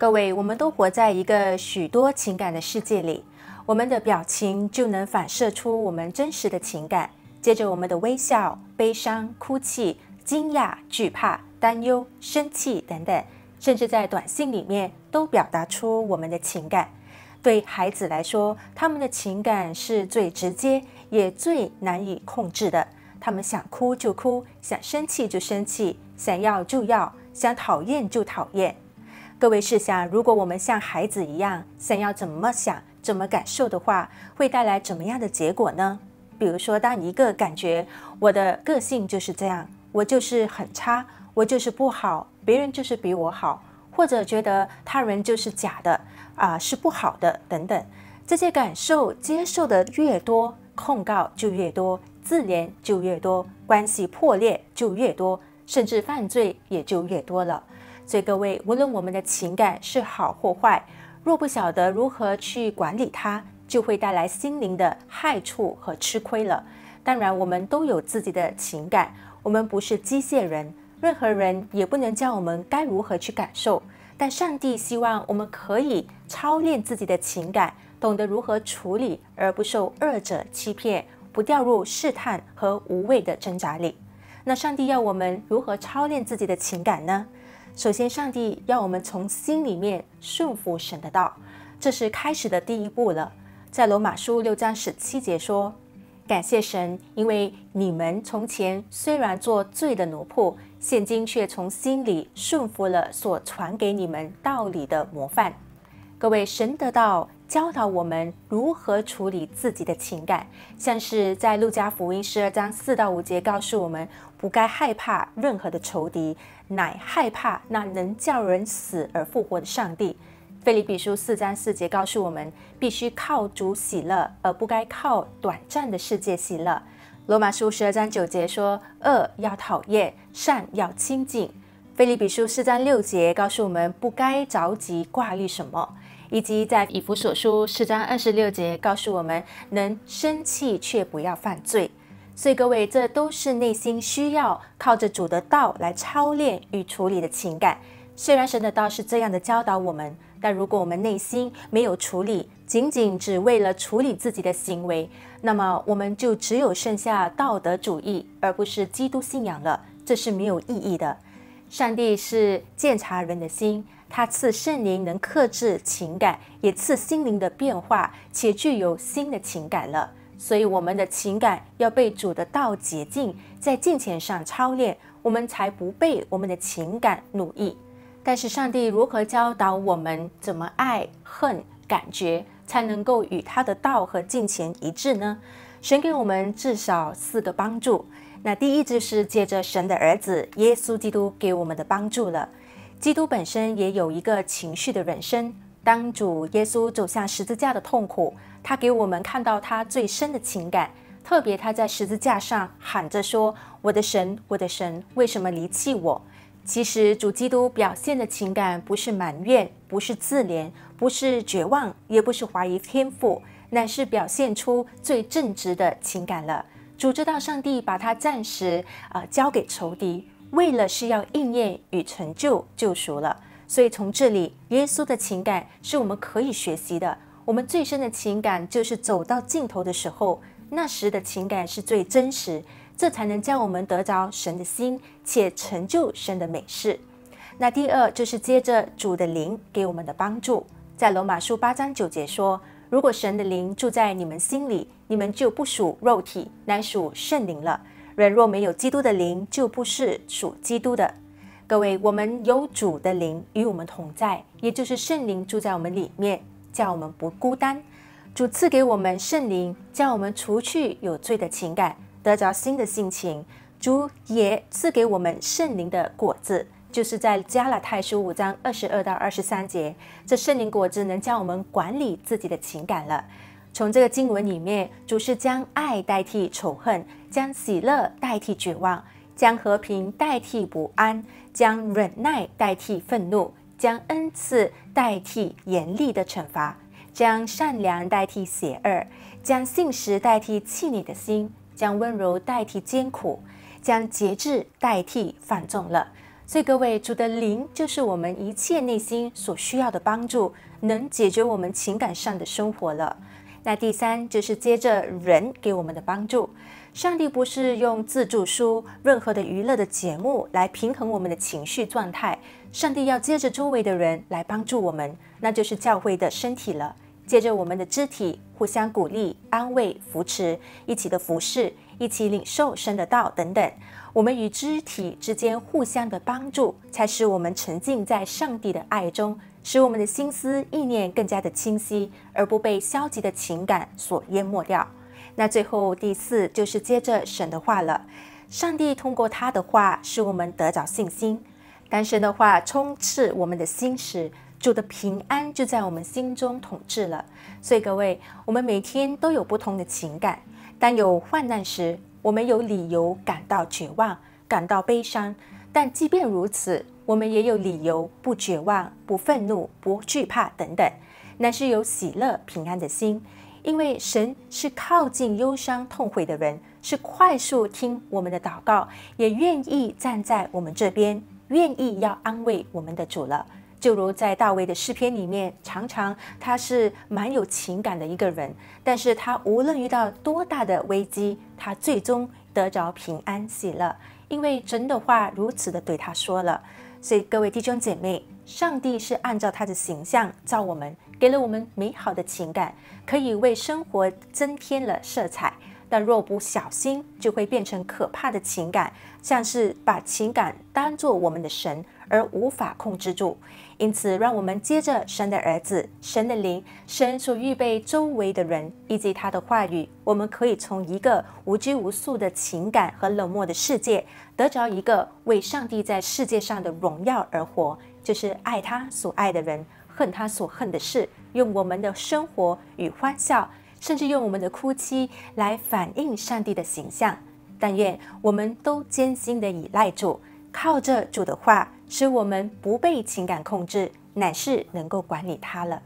各位，我们都活在一个许多情感的世界里，我们的表情就能反射出我们真实的情感。接着，我们的微笑、悲伤、哭泣、惊讶、惧怕、担忧、生气等等，甚至在短信里面都表达出我们的情感。对孩子来说，他们的情感是最直接也最难以控制的，他们想哭就哭，想生气就生气，想要就要，想讨厌就讨厌。各位试想，如果我们像孩子一样，想要怎么想、怎么感受的话，会带来怎么样的结果呢？比如说，当一个感觉我的个性就是这样，我就是很差，我就是不好，别人就是比我好，或者觉得他人就是假的啊，是不好的等等，这些感受接受的越多，控告就越多，自怜就越多，关系破裂就越多，甚至犯罪也就越多了。所以各位，无论我们的情感是好或坏，若不晓得如何去管理它，就会带来心灵的害处和吃亏了。当然，我们都有自己的情感，我们不是机械人，任何人也不能教我们该如何去感受。但上帝希望我们可以操练自己的情感，懂得如何处理，而不受恶者欺骗，不掉入试探和无谓的挣扎里。那上帝要我们如何操练自己的情感呢？首先，上帝要我们从心里面顺服神的道，这是开始的第一步了。在罗马书六章十七节说：“感谢神，因为你们从前虽然做罪的奴仆，现今却从心里顺服了所传给你们道理的模范。”各位，神的道。教导我们如何处理自己的情感，像是在路加福音十二章四到五节告诉我们不该害怕任何的仇敌，乃害怕那能叫人死而复活的上帝。菲利比书四章四节告诉我们必须靠主喜乐，而不该靠短暂的世界喜乐。罗马书十二章九节说恶要讨厌，善要亲近。腓利比书四章六节告诉我们不该着急挂虑什么，以及在以弗所书四章二十六节告诉我们能生气却不要犯罪。所以各位，这都是内心需要靠着主的道来操练与处理的情感。虽然神的道是这样的教导我们，但如果我们内心没有处理，仅仅只为了处理自己的行为，那么我们就只有剩下道德主义，而不是基督信仰了。这是没有意义的。上帝是鉴察人的心，他赐圣灵能克制情感，也赐心灵的变化，且具有新的情感了。所以，我们的情感要被主的道洁净，在金钱上操练，我们才不被我们的情感奴役。但是，上帝如何教导我们怎么爱、恨、感觉，才能够与他的道和金钱一致呢？神给我们至少四个帮助。那第一就是借着神的儿子耶稣基督给我们的帮助了。基督本身也有一个情绪的人生。当主耶稣走向十字架的痛苦，他给我们看到他最深的情感。特别他在十字架上喊着说：“我的神，我的神，为什么离弃我？”其实主基督表现的情感不是埋怨，不是自怜，不是绝望，也不是怀疑天赋，乃是表现出最正直的情感了。主知道上帝把他暂时啊交给仇敌，为了是要应验与成就救赎了。所以从这里，耶稣的情感是我们可以学习的。我们最深的情感就是走到尽头的时候，那时的情感是最真实，这才能叫我们得着神的心且成就神的美事。那第二就是接着主的灵给我们的帮助，在罗马书八章九节说。如果神的灵住在你们心里，你们就不属肉体，乃属圣灵了。人若没有基督的灵，就不是属基督的。各位，我们有主的灵与我们同在，也就是圣灵住在我们里面，叫我们不孤单。主赐给我们圣灵，叫我们除去有罪的情感，得着新的性情。主也赐给我们圣灵的果子。就是在加了太书五章二十二到二十三节，这圣灵果子能教我们管理自己的情感了。从这个经文里面，主是将爱代替仇恨，将喜乐代替绝望，将和平代替不安，将忍耐代替愤怒，将恩赐代替严厉的惩罚，将善良代替邪恶，将信实代替气馁的心，将温柔代替艰苦，将节制代替放纵了。所以各位，主的灵就是我们一切内心所需要的帮助，能解决我们情感上的生活了。那第三就是接着人给我们的帮助，上帝不是用自助书、任何的娱乐的节目来平衡我们的情绪状态，上帝要接着周围的人来帮助我们，那就是教会的身体了，借着我们的肢体互相鼓励、安慰、扶持，一起的服侍。一起领受神的道等等，我们与肢体之间互相的帮助，才使我们沉浸在上帝的爱中，使我们的心思意念更加的清晰，而不被消极的情感所淹没掉。那最后第四就是接着神的话了，上帝通过他的话使我们得着信心，当神的话充斥我们的心时，主的平安就在我们心中统治了。所以各位，我们每天都有不同的情感。当有患难时，我们有理由感到绝望、感到悲伤；但即便如此，我们也有理由不绝望、不愤怒、不惧怕等等，乃是有喜乐、平安的心，因为神是靠近忧伤痛悔的人，是快速听我们的祷告，也愿意站在我们这边，愿意要安慰我们的主了。就如在大卫的诗篇里面，常常他是蛮有情感的一个人，但是他无论遇到多大的危机，他最终得着平安喜乐，因为神的话如此的对他说了。所以各位弟兄姐妹，上帝是按照他的形象造我们，给了我们美好的情感，可以为生活增添了色彩。但若不小心，就会变成可怕的情感，像是把情感当作我们的神，而无法控制住。因此，让我们接着神的儿子、神的灵、神所预备周围的人以及他的话语，我们可以从一个无拘无束的情感和冷漠的世界，得着一个为上帝在世界上的荣耀而活，就是爱他所爱的人，恨他所恨的事，用我们的生活与欢笑。甚至用我们的哭泣来反映上帝的形象。但愿我们都艰辛的倚赖主，靠着主的话，使我们不被情感控制，乃是能够管理他了。